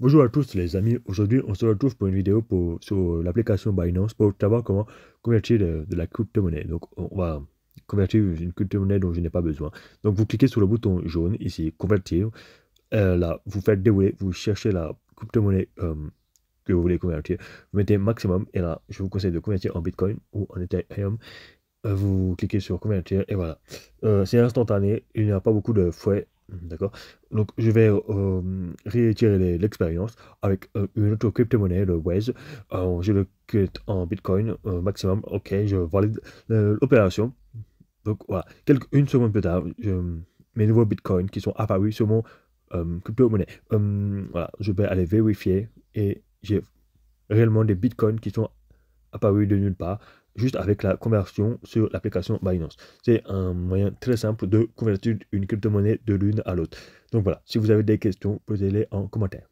Bonjour à tous les amis, aujourd'hui on se retrouve pour une vidéo pour, sur l'application Binance pour savoir comment convertir de, la crypto-monnaie. Donc on va convertir une crypto-monnaie dont je n'ai pas besoin. Donc vous cliquez sur le bouton jaune ici, convertir. Euh, là, vous faites dérouler, vous cherchez la crypto-monnaie euh, que vous voulez convertir. Vous mettez maximum et là je vous conseille de convertir en Bitcoin ou en Ethereum. Euh, vous cliquez sur convertir et voilà. C'est instantané, il n'y a pas beaucoup de frais D'accord Donc, je vais euh, retirer l'expérience avec euh, une autre crypto-monnaie, le Waze. J'ai euh, je le quitte en Bitcoin euh, maximum. Ok, je valide l'opération. Donc, voilà. une seconde plus tard, je, mes nouveaux Bitcoins qui sont apparus sur mon crypto-monnaie. voilà, je vais aller vérifier et j'ai réellement des Bitcoins qui sont apparu de nulle part, juste avec la conversion sur l'application Binance. C'est un moyen très simple de convertir une crypto-monnaie de l'une à l'autre. Donc voilà, si vous avez des questions, posez-les en commentaire.